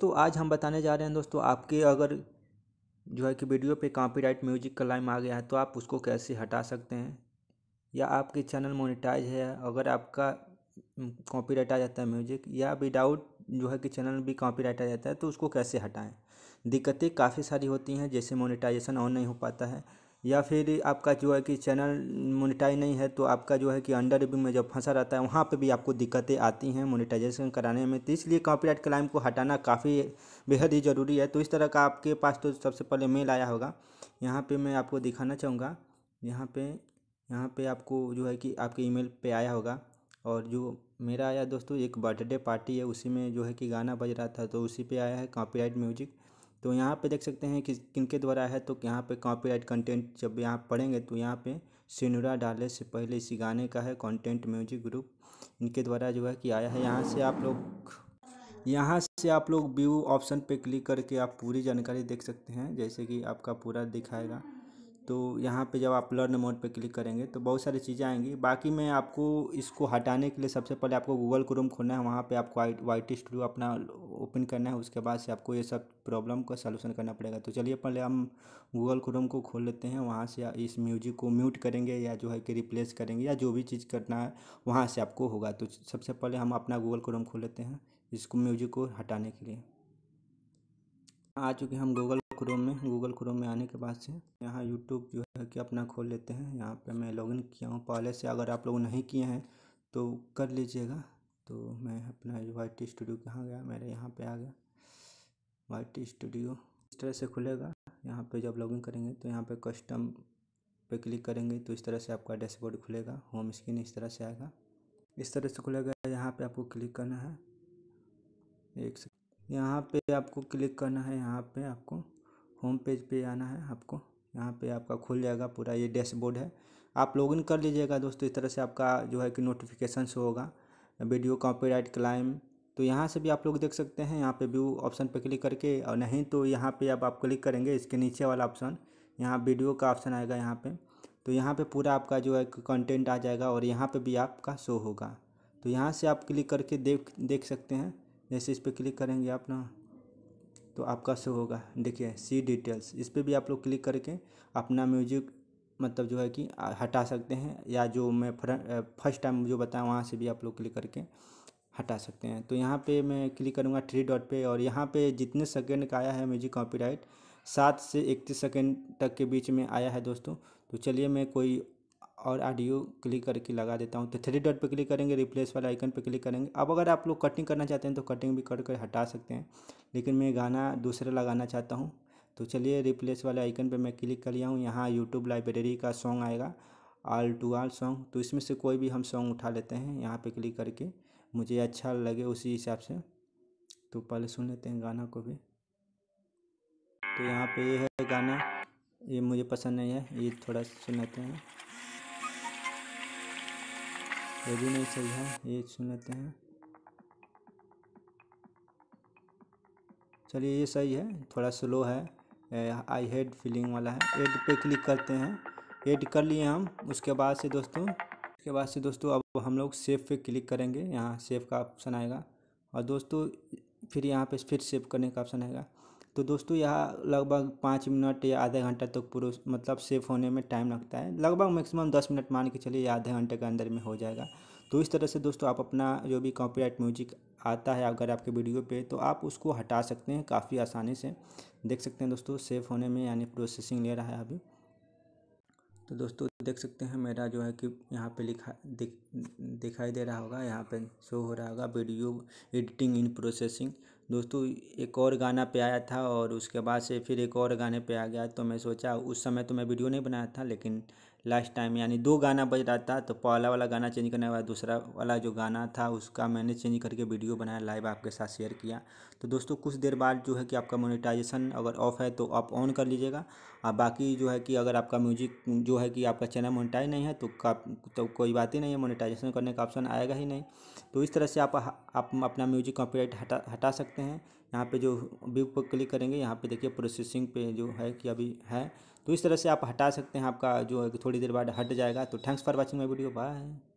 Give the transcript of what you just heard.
दोस्तों आज हम बताने जा रहे हैं दोस्तों आपके अगर जो है कि वीडियो पे कॉपीराइट म्यूजिक का क्लाइम आ गया है तो आप उसको कैसे हटा सकते हैं या आपके चैनल मोनेटाइज है अगर आपका कॉपीराइट आ जाता है म्यूजिक या विदाउट जो है कि चैनल भी कॉपीराइट आ जाता है तो उसको कैसे हटाएं दिक्कतें काफ़ी सारी होती हैं जैसे मोनेटाइजेशन ऑन नहीं हो पाता है या फिर आपका जो है कि चैनल मोनिटाइज नहीं है तो आपका जो है कि अंडर रिव्यू में जब फंसा रहता है वहाँ पे भी आपको दिक्कतें आती हैं मोनिटाइजेशन कराने में तो इसलिए कॉपीराइट क्लाइम को हटाना काफ़ी बेहद ही ज़रूरी है तो इस तरह का आपके पास तो सबसे पहले मेल आया होगा यहाँ पर मैं आपको दिखाना चाहूँगा यहाँ पर यहाँ पर आपको जो है कि आपके ई मेल आया होगा और जो मेरा आया दोस्तों एक बर्थडे पार्टी है उसी में जो है कि गाना बज रहा था तो उसी पर आया है कॉपीराइट म्यूजिक तो यहाँ पे देख सकते हैं कि किनके द्वारा है तो यहाँ पे कॉपीराइट कंटेंट जब यहाँ पढ़ेंगे तो यहाँ पे सिनुरा डालने से पहले इसी गाने का है कंटेंट म्यूजिक ग्रुप इनके द्वारा जो है कि आया है यहाँ से आप लोग यहाँ से आप लोग व्यू ऑप्शन पे क्लिक करके आप पूरी जानकारी देख सकते हैं जैसे कि आपका पूरा दिखाएगा तो यहाँ पे जब आप लर्न मोड पे क्लिक करेंगे तो बहुत सारी चीज़ें आएंगी बाकी मैं आपको इसको हटाने के लिए सबसे पहले आपको गूगल क्रोम खोलना है वहाँ पे आपको वाइट वाइट स्टूडियो अपना ओपन करना है उसके बाद से आपको ये सब प्रॉब्लम का सलूशन करना पड़ेगा तो चलिए पहले हम गूगल क्रोम को खोल लेते हैं वहाँ से इस म्यूजिक को म्यूट करेंगे या जो है कि रिप्लेस करेंगे या जो भी चीज़ करना है वहाँ से आपको होगा तो सबसे पहले हम अपना गूगल क्रोम खोल लेते हैं इसको म्यूजिक को हटाने के लिए आ चुके हम गूगल क्रोम में गूगल क्रोम में आने के बाद से यहाँ यूट्यूब जो है कि अपना खोल लेते हैं यहाँ पे मैं लॉगिन किया हूँ पहले से अगर आप लोग नहीं किए हैं तो कर लीजिएगा तो मैं अपना वाई टी स्टूडियो कहाँ गया मेरे यहाँ पे आ गया वाई टी स्टूडियो इस तरह से खुलेगा यहाँ पे जब लॉगिन करेंगे तो यहाँ पे कस्टम पे क्लिक करेंगे तो इस तरह से आपका डैशबोर्ड खुलेगा होम स्क्रीन इस तरह से आएगा इस तरह से खुलेगा यहाँ पर आपको क्लिक करना है एक यहाँ पे आपको क्लिक करना है यहाँ पे आपको होम पेज पे आना है आपको यहाँ पे आपका खुल जाएगा पूरा ये डैशबोर्ड है आप लॉगिन कर लीजिएगा दोस्तों इस तरह से आपका जो है कि नोटिफिकेशन शो होगा वीडियो कॉपीराइट क्लाइम तो यहाँ से भी आप लोग देख सकते हैं यहाँ पे व्यू ऑप्शन पे क्लिक करके और नहीं तो यहाँ पे अब आप क्लिक करेंगे इसके नीचे वाला ऑप्शन यहाँ वीडियो का ऑप्शन आएगा यहाँ पर तो यहाँ पर पूरा आपका जो है कंटेंट आ जाएगा और यहाँ पर भी आपका शो होगा तो यहाँ से आप क्लिक करके देख देख सकते हैं जैसे इस पर क्लिक करेंगे आप ना तो आपका शो होगा देखिए सी डिटेल्स इस पर भी आप लोग क्लिक करके अपना म्यूजिक मतलब जो है कि हटा सकते हैं या जो मैं फर्स्ट टाइम जो बताया वहाँ से भी आप लोग क्लिक करके हटा सकते हैं तो यहाँ पे मैं क्लिक करूँगा थ्री डॉट पे और यहाँ पे जितने सेकेंड का आया है म्यूजिक कॉपीराइट सात से इकतीस सेकेंड तक के बीच में आया है दोस्तों तो चलिए मैं कोई और ऑडियो क्लिक करके लगा देता हूँ तो थ्री डॉट पर क्लिक करेंगे रिप्लेस वाले आइकन पर क्लिक करेंगे अब अगर आप लोग कटिंग करना चाहते हैं तो कटिंग भी कर कर हटा सकते हैं लेकिन मैं गाना दूसरा लगाना चाहता हूँ तो चलिए रिप्लेस वाले आइकन पर मैं क्लिक कर लिया हूँ यहाँ यूट्यूब लाइब्रेरी का सॉन्ग आएगा आल टू आल सॉन्ग तो इसमें से कोई भी हम सॉन्ग उठा लेते हैं यहाँ पर क्लिक करके मुझे अच्छा लगे उसी हिसाब से तो पहले सुन लेते हैं गाना को भी तो यहाँ पर ये है गाना ये मुझे पसंद नहीं है ये थोड़ा सुन लेते हैं ये भी नहीं सही है ये सुन लेते हैं चलिए ये सही है थोड़ा स्लो है आई हेड फीलिंग वाला है एड पे क्लिक करते हैं एड कर लिए हम उसके बाद से दोस्तों उसके बाद से दोस्तों अब हम लोग सेव पे क्लिक करेंगे यहाँ सेव का ऑप्शन आएगा और दोस्तों फिर यहाँ पे फिर सेव करने का ऑप्शन आएगा तो दोस्तों यह लगभग पाँच मिनट या आधे घंटा तक तो मतलब सेफ होने में टाइम लगता है लगभग मैक्सिमम दस मिनट मान के चलिए या आधे घंटे के अंदर में हो जाएगा तो इस तरह से दोस्तों आप अपना जो भी कॉपीराइट म्यूजिक आता है अगर आपके वीडियो पे तो आप उसको हटा सकते हैं काफ़ी आसानी से देख सकते हैं दोस्तों सेफ होने में यानी प्रोसेसिंग ले रहा है अभी तो दोस्तों देख सकते हैं मेरा जो है कि यहाँ पे लिखा दिख दिखाई दे रहा होगा यहाँ पे शो हो रहा होगा वीडियो एडिटिंग इन प्रोसेसिंग दोस्तों एक और गाना पे आया था और उसके बाद से फिर एक और गाने पे आ गया तो मैं सोचा उस समय तो मैं वीडियो नहीं बनाया था लेकिन लास्ट टाइम यानी दो गाना बज रहा था तो पहला वाला गाना चेंज करने के बाद दूसरा वाला जो गाना था उसका मैंने चेंज करके वीडियो बनाया लाइव आपके साथ शेयर किया तो दोस्तों कुछ देर बाद जो है कि आपका मोनिटाइजेशन अगर ऑफ है तो आप ऑन कर लीजिएगा और बाकी जो है कि अगर आपका म्यूजिक जो है कि आपका चैनल मोनिटाइज नहीं है तो तो कोई बात ही नहीं है मोनिटाइजेशन करने का ऑप्शन आएगा ही नहीं तो इस तरह से आप आप अपना म्यूजिक कॉपीराइट हटा हटा सकते हैं यहाँ पे जो व्यू पर क्लिक करेंगे यहाँ पे देखिए प्रोसेसिंग पे जो है कि अभी है तो इस तरह से आप हटा सकते हैं आपका जो है थोड़ी देर बाद हट जाएगा तो thanks for watching my video bye